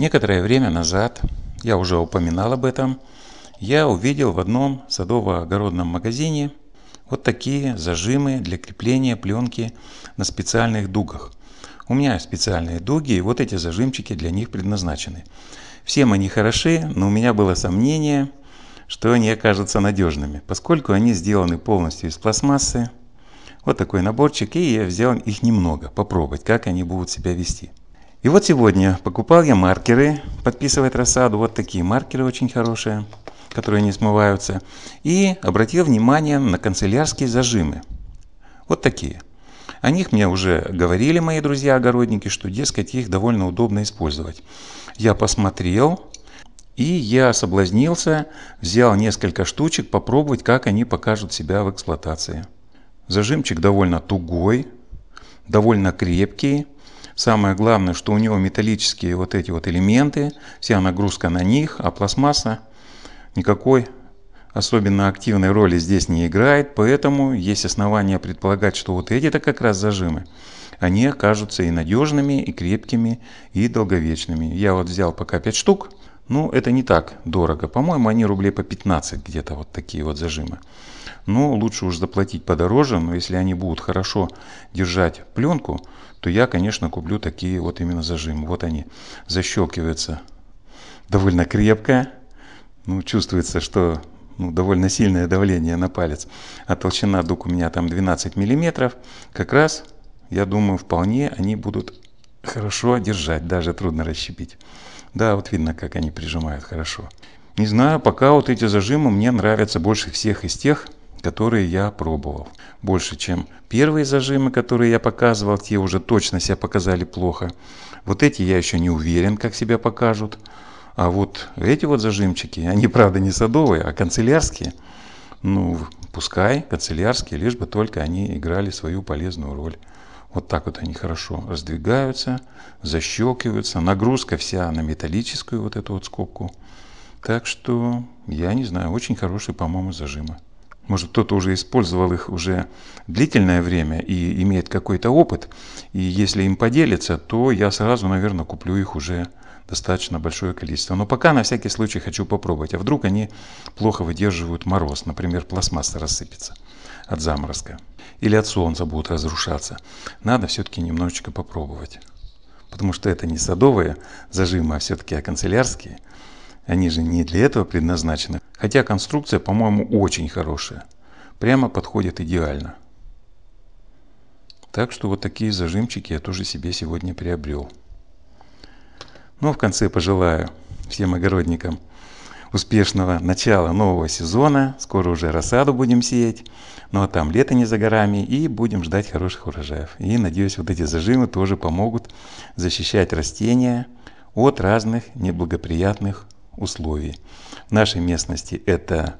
Некоторое время назад, я уже упоминал об этом, я увидел в одном садово-огородном магазине вот такие зажимы для крепления пленки на специальных дугах. У меня специальные дуги, и вот эти зажимчики для них предназначены. Всем они хороши, но у меня было сомнение, что они окажутся надежными, поскольку они сделаны полностью из пластмассы. Вот такой наборчик, и я взял их немного, попробовать, как они будут себя вести. И вот сегодня покупал я маркеры, подписывает рассаду, вот такие маркеры очень хорошие, которые не смываются. И обратил внимание на канцелярские зажимы. Вот такие. О них мне уже говорили мои друзья-огородники, что, дескать, их довольно удобно использовать. Я посмотрел, и я соблазнился, взял несколько штучек, попробовать, как они покажут себя в эксплуатации. Зажимчик довольно тугой, довольно крепкий, Самое главное, что у него металлические вот эти вот элементы, вся нагрузка на них, а пластмасса никакой особенно активной роли здесь не играет, поэтому есть основания предполагать, что вот эти-то как раз зажимы, они окажутся и надежными, и крепкими, и долговечными. Я вот взял пока 5 штук, ну, это не так дорого. По-моему, они рублей по 15 где-то вот такие вот зажимы. Но ну, лучше уж заплатить подороже, но если они будут хорошо держать пленку, то я, конечно, куплю такие вот именно зажимы. Вот они защелкиваются довольно крепко. Ну, чувствуется, что ну, довольно сильное давление на палец. А толщина дуг у меня там 12 миллиметров. Как раз, я думаю, вполне они будут хорошо держать, даже трудно расщепить. Да, вот видно, как они прижимают хорошо. Не знаю, пока вот эти зажимы мне нравятся больше всех из тех, которые я пробовал. Больше, чем первые зажимы, которые я показывал, те уже точно себя показали плохо. Вот эти я еще не уверен, как себя покажут. А вот эти вот зажимчики, они правда не садовые, а канцелярские. Ну, пускай канцелярские, лишь бы только они играли свою полезную роль. Вот так вот они хорошо раздвигаются, защелкиваются. Нагрузка вся на металлическую вот эту вот скобку. Так что, я не знаю, очень хорошие, по-моему, зажимы. Может, кто-то уже использовал их уже длительное время и имеет какой-то опыт. И если им поделиться, то я сразу, наверное, куплю их уже достаточно большое количество. Но пока на всякий случай хочу попробовать. А вдруг они плохо выдерживают мороз, например, пластмасса рассыпется от заморозка. Или от солнца будут разрушаться. Надо все-таки немножечко попробовать. Потому что это не садовые зажимы, а все-таки канцелярские. Они же не для этого предназначены. Хотя конструкция, по-моему, очень хорошая. Прямо подходит идеально. Так что вот такие зажимчики я тоже себе сегодня приобрел. Ну, а в конце пожелаю всем огородникам успешного начала нового сезона. Скоро уже рассаду будем сеять. Ну а там лето не за горами и будем ждать хороших урожаев. И надеюсь, вот эти зажимы тоже помогут защищать растения от разных неблагоприятных условий. В нашей местности это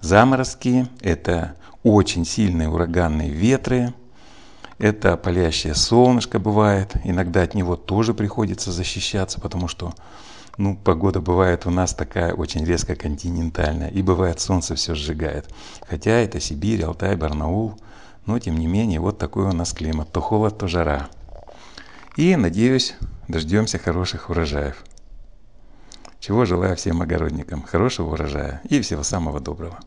заморозки, это очень сильные ураганные ветры, это палящее солнышко бывает. Иногда от него тоже приходится защищаться, потому что ну, погода бывает у нас такая очень резко континентальная, и бывает солнце все сжигает. Хотя это Сибирь, Алтай, Барнаул, но тем не менее вот такой у нас климат. То холод, то жара. И, надеюсь, дождемся хороших урожаев. Чего желаю всем огородникам? Хорошего урожая и всего самого доброго.